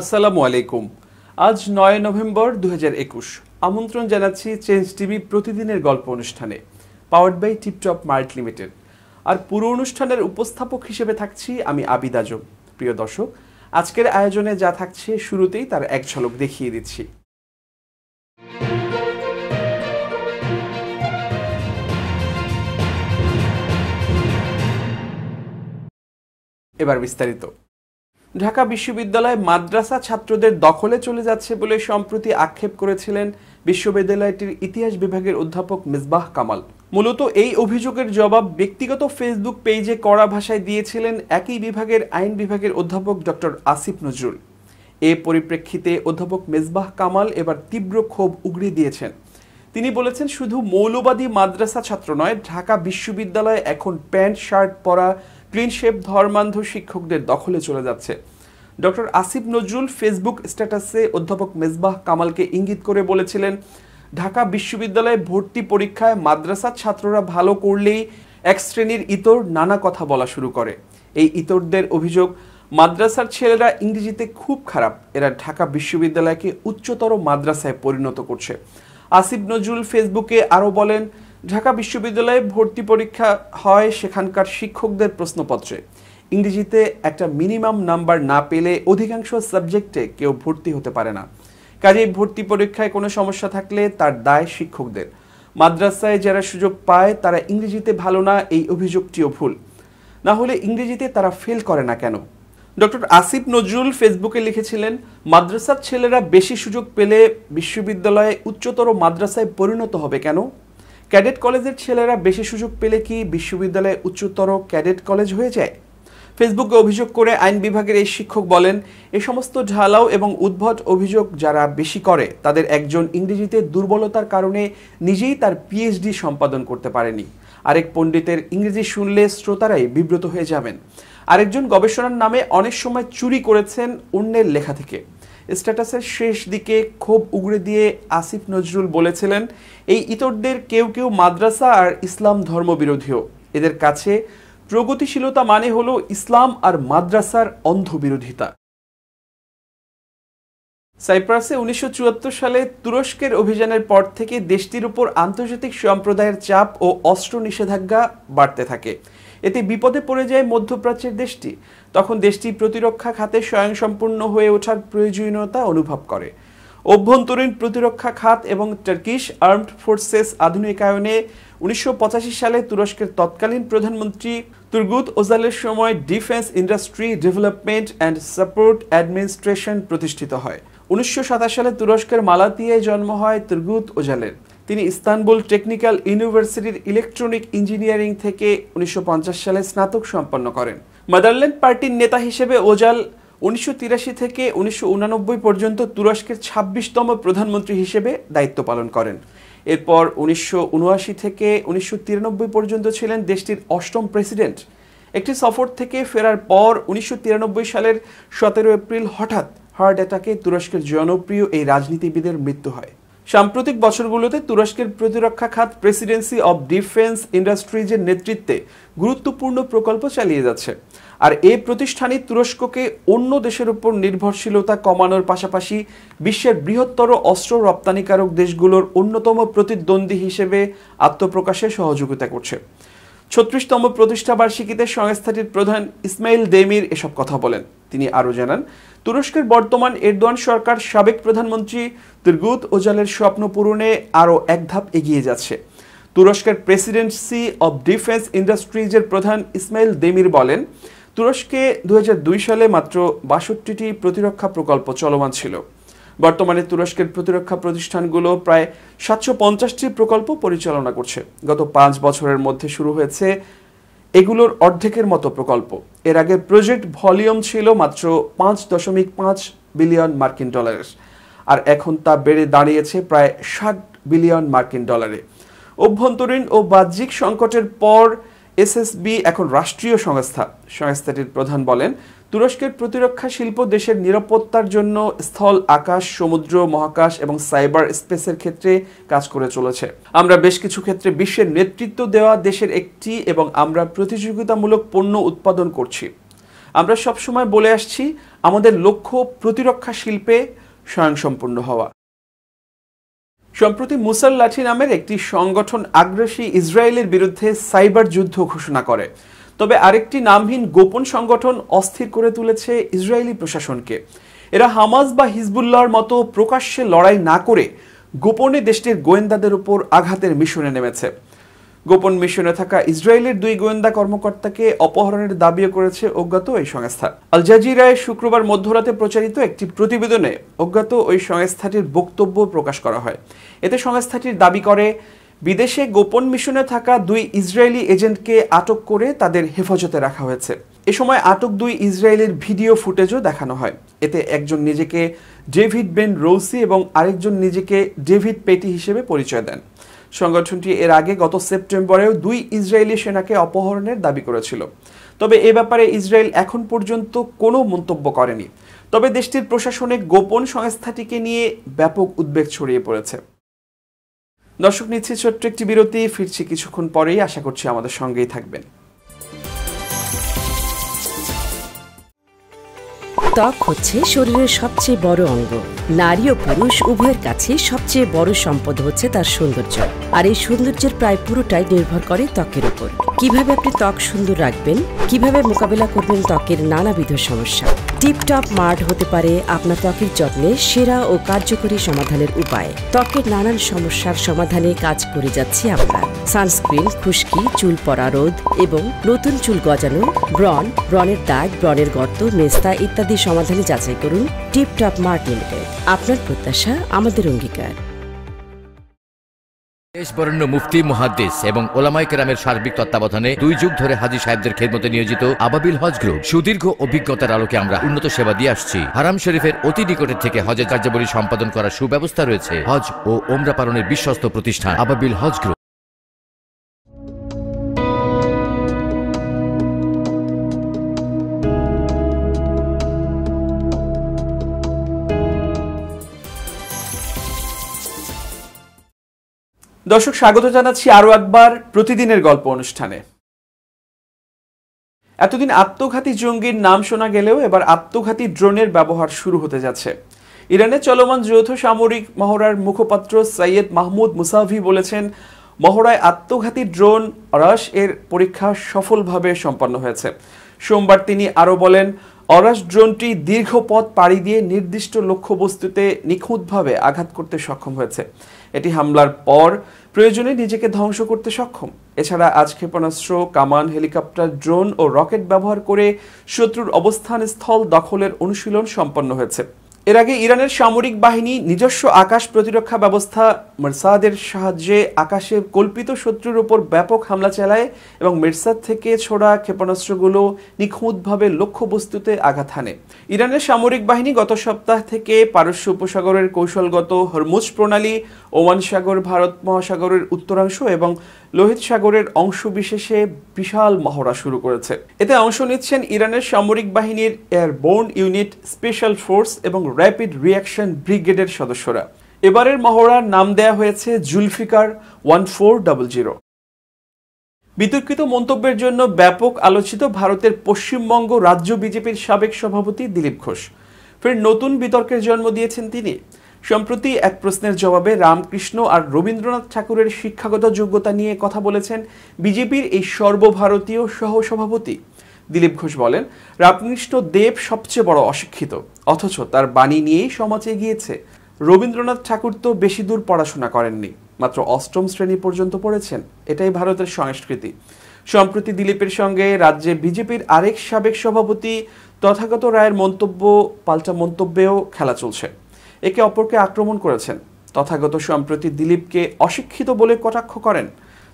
আসসালামু আলাইকুম আজ নয় নভেম্বর দু আমন্ত্রণ জানাচ্ছি চেঞ্জ টিভি প্রতিদিনের গল্প অনুষ্ঠানে powered by Tiptop Mart Limited আর পুরো অনুষ্ঠানের উপস্থাপক হিসেবে থাকছি আমি আবিদ আজম প্রিয় দর্শক আজকের আয়োজনে যা থাকছে শুরুতেই তার এক ঝলক দেখিয়ে দিচ্ছি এবার বিস্তারিত ঢাকা বিশ্ববিদ্যালয়ে মাদ্রাসা ছাত্রদের দখলে চলে যাচ্ছে বলে সম্প্রতি আক্ষেপ করেছিলেন বিশ্ববিদ্যালয়টির ইতিহাস বিভাগের অধ্যাপক মিসবাহ কামাল মূলত এই অভিযোগের জবাব ব্যক্তিগত ফেসবুক পেজে কড়া ভাষায় দিয়েছিলেন একই বিভাগের আইন বিভাগের অধ্যাপক ডক্টর আসিফ নজরুল এ পরিপ্রেক্ষিতে অধ্যাপক মেজবাহ কামাল এবার তীব্র ক্ষোভ উগড়ে দিয়েছেন তিনি বলেছেন শুধু মৌলবাদী মাদ্রাসা ছাত্র নয় ঢাকা বিশ্ববিদ্যালয়ে এখন প্যান্ট শার্ট পরা ক্লিন ধর্মান্ধ শিক্ষকদের দখলে চলে যাচ্ছে ডক্টর আসিফ নজরুল ফেসবুক স্ট্যাটাসে অধ্যাপক মেজবাহ কামালকে ইঙ্গিত করে বলেছিলেন ঢাকা বিশ্ববিদ্যালয়ে ভর্তি পরীক্ষায় মাদ্রাসার ছাত্ররা ভালো করলেই এক শ্রেণীর ইতর নানা কথা বলা শুরু করে এই ইতরদের অভিযোগ মাদ্রাসার ছেলেরা ইংরেজিতে খুব খারাপ এরা ঢাকা বিশ্ববিদ্যালয়কে উচ্চতর মাদ্রাসায় পরিণত করছে আসিফ নজরুল ফেসবুকে আরও বলেন ঢাকা বিশ্ববিদ্যালয়ে ভর্তি পরীক্ষা হয় সেখানকার শিক্ষকদের প্রশ্নপত্রে ইংরেজিতে একটা মিনিমাম নাম্বার না পেলে অধিকাংশ সাবজেক্টে কেউ ভর্তি হতে পারে না কাজেই ভর্তি পরীক্ষায় কোনো সমস্যা থাকলে তার দায় শিক্ষকদের মাদ্রাসায় যারা সুযোগ পায় তারা ইংরেজিতে ভালো না এই অভিযোগটিও ভুল না হলে ইংরেজিতে তারা ফেল করে না কেন ডক্টর আসিফ নজরুল ফেসবুকে লিখেছিলেন মাদ্রাসার ছেলেরা বেশি সুযোগ পেলে বিশ্ববিদ্যালয়ে উচ্চতর মাদ্রাসায় পরিণত হবে কেন ক্যাডেট কলেজের ছেলেরা বেশি সুযোগ পেলে কি বিশ্ববিদ্যালয়ে উচ্চতর ক্যাডেট কলেজ হয়ে যায় ফেসবুকে অভিযোগ করে আইন বিভাগের এই শিক্ষক বলেন এ সমস্ত ঢালাও এবং উদ্ভট অভিযোগ যারা বেশি করে তাদের একজন ইংরেজিতে দুর্বলতার কারণে নিজেই তার পিএইচডি সম্পাদন করতে পারেনি আরেক পণ্ডিতের ইংরেজি শুনলে শ্রোতারাই বিব্রত হয়ে যাবেন আরেকজন গবেষণার নামে অনেক সময় চুরি করেছেন অন্যের লেখা থেকে স্ট্যাটাসের শেষ দিকে ক্ষোভ উগড়ে দিয়ে আসিফ নজরুল বলেছিলেন এই ইতরদের কেউ কেউ মাদ্রাসা আর ইসলাম ধর্মবিরোধীও এদের কাছে প্রগতিশীলতা মানে হলো ইসলাম আর মাদ্রাসার অন্ধবিরোধিতা সাইপ্রাসে উনিশশো সালে তুরস্কের অভিযানের পর থেকে দেশটির উপর আন্তর্জাতিক সম্প্রদায়ের চাপ ও অস্ত্র নিষেধাজ্ঞা বাড়তে থাকে এতে বিপদে পড়ে যায় মধ্যপ্রাচ্যের দেশটি তখন দেশটি প্রতিরক্ষা খাতে স্বয়ংসম্পূর্ণ হয়ে ওঠার প্রয়োজনীয়তা অনুভব করে অভ্যন্তরীণ প্রতিরক্ষা খাত এবং টার্কিশ আর্মড ফোর্সেস আধুনিকায়নে উনিশশো সালে তুরস্কের তৎকালীন প্রধানমন্ত্রী তুর্গুত ওজালের সময় defence industry development and support administration প্রতিষ্ঠিত হয় উনিশশো সালে তুরস্কের মালাতিয়ায় জন্ম হয় তুর্গুত ওজালের তিনি ইস্তানবুল টেকনিক্যাল ইউনিভার্সিটির ইলেকট্রনিক ইঞ্জিনিয়ারিং থেকে উনিশশো সালে স্নাতক সম্পন্ন করেন মাদারল্যান্ড পার্টির নেতা হিসেবে ওজাল উনিশশো থেকে উনিশশো পর্যন্ত তুরস্কের ছাব্বিশতম প্রধানমন্ত্রী হিসেবে দায়িত্ব পালন করেন এরপর উনিশশো থেকে উনিশশো পর্যন্ত ছিলেন দেশটির অষ্টম প্রেসিডেন্ট একটি সফর থেকে ফেরার পর উনিশশো সালের সতেরো এপ্রিল হঠাৎ হার্ট অ্যাটাকে তুরস্কের জনপ্রিয় এই রাজনীতিবিদের মৃত্যু হয় সাম্প্রতিক বছরগুলোতে তুরস্কের প্রতিরক্ষা খাত প্রেসিডেন্সি অব ডিফেন্স ইন্ডাস্ট্রিজের নেতৃত্বে গুরুত্বপূর্ণ প্রকল্প চালিয়ে যাচ্ছে আর এই প্রতিষ্ঠানই তুরস্ককে অন্য দেশের উপর নির্ভরশীলতা কমানোর পাশাপাশি বিশ্বের বৃহত্তর অস্ত্র রপ্তানিকারক দেশগুলোর অন্যতম প্রতিদ্বন্দ্বী হিসেবে আত্মপ্রকাশে সহযোগিতা করছে ছত্রিশতম প্রতিষ্ঠাবার্ষিকীতে সংস্থাটির প্রধান ইসমাইল দেমির এসব কথা বলেন তিনি আরও জানান তুরস্কের বর্তমান এরদোয়ান সরকার সাবেক প্রধানমন্ত্রী তুর্গুত ওজালের স্বপ্ন পূরণে আরও এক ধাপ এগিয়ে যাচ্ছে তুরস্কের প্রেসিডেন্সি অব ডিফেন্স ইন্ডাস্ট্রিজের প্রধান ইসমাইল দেমির বলেন তুরস্কে দু সালে মাত্র বাষট্টিটি প্রতিরক্ষা প্রকল্প চলমান ছিল বর্তমানে তুরস্কের প্রতিরক্ষা প্রতিষ্ঠানগুলো প্রায় সাতশো পঞ্চাশটি প্রকল্প পরিচালনা করছে গত পাঁচ বছরের মধ্যে শুরু হয়েছে এগুলোর অর্ধেকের মতো প্রকল্প এর আগে প্রজেক্ট ভলিউম ছিল মাত্র পাঁচ দশমিক পাঁচ বিলিয়ন মার্কিন ডলারের আর এখন তা বেড়ে দাঁড়িয়েছে প্রায় ষাট বিলিয়ন মার্কিন ডলারে অভ্যন্তরীণ ও বাহ্যিক সংকটের পর এসএসবি এখন রাষ্ট্রীয় সংস্থা সংস্থাটির প্রধান বলেন তুরস্কের প্রতিরক্ষা শিল্প দেশের নিরাপত্তার জন্য স্থল আকাশ সমুদ্র মহাকাশ এবং সাইবার স্পেসের ক্ষেত্রে কাজ করে চলেছে আমরা বেশ কিছু ক্ষেত্রে বিশ্বের নেতৃত্ব দেওয়া দেশের একটি এবং আমরা প্রতিযোগিতামূলক পণ্য উৎপাদন করছি আমরা সবসময় বলে আসছি আমাদের লক্ষ্য প্রতিরক্ষা শিল্পে স্বয়ংসম্পূর্ণ হওয়া সম্প্রতি মুসাল লাঠি নামের একটি সংগঠন আগ্রাসী ইসরায়েলের বিরুদ্ধে সাইবার যুদ্ধ ঘোষণা করে তবে আরেকটি নামহীন গোপন সংগঠন অস্থির করে তুলেছে ইসরায়েলি প্রশাসনকে এরা হামাজ বা হিজবুল্লাহর মতো প্রকাশ্যে লড়াই না করে গোপনে দেশটির গোয়েন্দাদের উপর আঘাতের মিশনে নেমেছে গোপন মিশনে থাকা ইসরায়েলের দুই গোয়েন্দা কর্মকর্তাকে অপহরণের দাবিও করেছে অজ্ঞাত এই সংস্থা আল জাজিরায় শুক্রবার মধ্যরাতে প্রচারিত একটি প্রতিবেদনে অজ্ঞাত ওই সংস্থাটির বক্তব্য প্রকাশ করা হয় এতে সংস্থাটির দাবি করে বিদেশে গোপন মিশনে থাকা দুই ইসরায়েলি এজেন্টকে আটক করে তাদের হেফাজতে রাখা হয়েছে এ সময় আটক দুই ইসরায়েলের ভিডিও ফুটেজও দেখানো হয় এতে একজন নিজেকে ডেভিড বেন রৌসি এবং আরেকজন নিজেকে ডেভিড পেটি হিসেবে পরিচয় দেন সংগঠনটি এর আগে গত সেপ্টেম্বরেও দুই ইসরায়েলি সেনাকে অপহরণের দাবি করেছিল তবে এ ব্যাপারে ইসরায়েল এখন পর্যন্ত কোনো মন্তব্য করেনি তবে দেশটির প্রশাসনে গোপন সংস্থাটিকে নিয়ে ব্যাপক উদ্বেগ ছড়িয়ে পড়েছে দর্শক নিচ্ছে ছোট্ট একটি বিরতি ফিরছি কিছুক্ষণ পরেই আশা করছি আমাদের সঙ্গেই থাকবেন ত্বক হচ্ছে শরীরের সবচেয়ে বড় অঙ্গ নারী ও পুরুষ উভয়ের কাছে সবচেয়ে বড় সম্পদ হচ্ছে তার সৌন্দর্য আর এই সৌন্দর্যের প্রায় পুরোটাই নির্ভর করে ত্বকের উপর কিভাবে আপনি ত্বক সুন্দর রাখবেন কিভাবে মোকাবেলা করবেন ত্বকের নানাবিধ সমস্যা টিপটপ মার্ট হতে পারে আপনার ত্বকের যত্নে সেরা ও কার্যকরী সমাধানের উপায় ত্বকের নানান সমস্যার সমাধানে কাজ করে যাচ্ছি আমরা সানস্ক্রিন খুশকি চুল পরারোধ রোধ এবং নতুন চুল গজানো ব্রন ব্রনের দাগ ব্রনের গর্ত মেস্তা ইত্যাদি সমাধানে যাচাই করুন টিপটপ মার্ট লিমিটেড আপনার প্রত্যাশা আমাদের অঙ্গীকার দেশ বরেণ্য মুফতি মুহাদ্দিস এবং ওলামাই কেরামের সার্বিক তত্ত্বাবধানে দুই যুগ ধরে হাজি সাহেবদের খেদমতে নিয়োজিত আবাবিল হজ গ্রুপ সুদীর্ঘ অভিজ্ঞতার আলোকে আমরা উন্নত সেবা দিয়ে আসছি হারাম শরীফের অতি নিকটের থেকে হজের কার্যাবলী সম্পাদন করার সুব্যবস্থা রয়েছে হজ ও ওমরা পালনের বিশ্বস্ত প্রতিষ্ঠান আবাবিল হজ গ্রুপ দর্শক স্বাগত জানাচ্ছি আরও একবার প্রতিদিনের গল্প অনুষ্ঠানে এতদিন আত্মঘাতী জঙ্গির নাম শোনা গেলেও এবার আত্মঘাতী ড্রোনের ব্যবহার শুরু হতে যাচ্ছে ইরানে চলমান যৌথ সামরিক মহড়ার মুখপাত্র সৈয়দ মাহমুদ মুসাভি বলেছেন মহড়ায় আত্মঘাতী ড্রোন রাশ এর পরীক্ষা সফলভাবে সম্পন্ন হয়েছে সোমবার তিনি আরও বলেন অরাস ড্রোনটি দীর্ঘ পথ পাড়ি দিয়ে নির্দিষ্ট লক্ষ্যবস্তুতে নিখুঁতভাবে আঘাত করতে সক্ষম হয়েছে এটি হামলার পর প্রয়োজনে নিজেকে ধ্বংস করতে সক্ষম এছাড়া আজ ক্ষেপণাস্ত্র কামান হেলিকপ্টার ড্রোন ও রকেট ব্যবহার করে শত্রুর অবস্থান স্থল দখলের অনুশীলন সম্পন্ন হয়েছে এর আগে ইরানের সামরিক বাহিনী নিজস্ব আকাশ প্রতিরক্ষা ব্যবস্থা মেরসাদের সাহায্যে আকাশে কল্পিত শত্রুর উপর ব্যাপক হামলা চালায় এবং মেরসাদ থেকে ছোড়া ক্ষেপণাস্ত্রগুলো নিখুঁতভাবে লক্ষ্যবস্তুতে আঘাত হানে ইরানের সামরিক বাহিনী গত সপ্তাহ থেকে পারস্য উপসাগরের কৌশলগত হরমুজ প্রণালী ওমান সাগর ভারত মহাসাগরের উত্তরাংশ এবং লোহিত সাগরের অংশ বিশেষে বিশাল মহড়া শুরু করেছে এতে অংশ নিচ্ছেন ইরানের সামরিক বাহিনীর এয়ারবোর্ন ইউনিট স্পেশাল ফোর্স এবং র্যাপিড রিয়াকশন ব্রিগেডের সদস্যরা এবারের মহড়ার নাম দেয়া হয়েছে Zulfiqar one four double zero বিতর্কিত মন্তব্যের জন্য ব্যাপক আলোচিত ভারতের পশ্চিমবঙ্গ রাজ্য বিজেপির সাবেক সভাপতি দিলীপ ঘোষ ফের নতুন বিতর্কের জন্ম দিয়েছেন তিনি সম্প্রতি এক প্রশ্নের জবাবে রামকৃষ্ণ আর রবীন্দ্রনাথ ঠাকুরের শিক্ষাগত যোগ্যতা নিয়ে কথা বলেছেন বিজেপির এই সর্বভারতীয় সহসভাপতি দিলীপ ঘোষ বলেন রামকৃষ্ণ দেব সবচেয়ে বড় অশিক্ষিত অথচ তার বাণী নিয়েই সমাজ এগিয়েছে রবীন্দ্রনাথ ঠাকুর তো বেশি দূর পড়াশোনা করেননি মাত্র অষ্টম শ্রেণী পর্যন্ত পড়েছেন এটাই ভারতের সংস্কৃতি সম্প্রতি দিলীপের সঙ্গে রাজ্যে বিজেপির আরেক সাবেক সভাপতি তথাগত রায়ের মন্তব্য পাল্টা মন্তব্যেও খেলা চলছে একে অপরকে আক্রমণ করেছেন তথাগত সম্প্রতি দিলীপকে অশিক্ষিত বলে কটাক্ষ করেন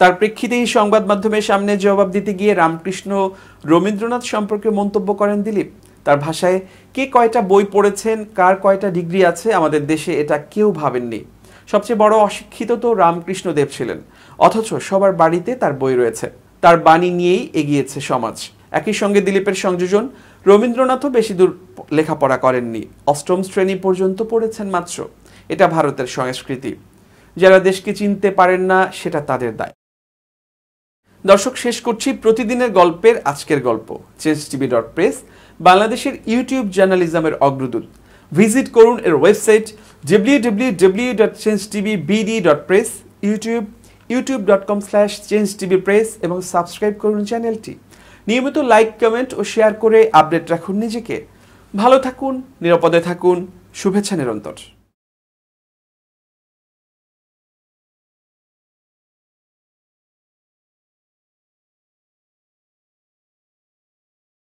তার প্রেক্ষিতেই সংবাদ মাধ্যমের সামনে জবাব দিতে গিয়ে রামকৃষ্ণ রবীন্দ্রনাথ সম্পর্কে মন্তব্য করেন দিলীপ তার ভাষায় কে কয়টা বই পড়েছেন কার কয়টা ডিগ্রি আছে আমাদের দেশে এটা কেউ ভাবেননি সবচেয়ে বড় অশিক্ষিত তো রামকৃষ্ণ দেব ছিলেন অথচ সবার বাড়িতে তার বই রয়েছে তার বাণী নিয়েই এগিয়েছে সমাজ একই সঙ্গে দিলীপের সংযোজন রবীন্দ্রনাথও বেশি দূর লেখাপড়া করেননি অষ্টম শ্রেণী পর্যন্ত পড়েছেন মাত্র এটা ভারতের সংস্কৃতি যারা দেশকে চিনতে পারেন না সেটা তাদের দায় দর্শক শেষ করছি প্রতিদিনের গল্পের আজকের গল্প চেঞ্জ টিভি ডট প্রেস বাংলাদেশের ইউটিউব জার্নালিজমের অগ্রদূত ভিজিট করুন এর website W W W dot Change TV BD dot press YouTube YouTube dot com slash Change TV press এবং সাবস্ক্রাইব করুন চ্যানেলটি নিয়মিত লাইক কমেন্ট ও শেয়ার করে আপডেট রাখুন নিজেকে ভালো থাকুন নিরাপদে থাকুন শুভেচ্ছা নিরন্তর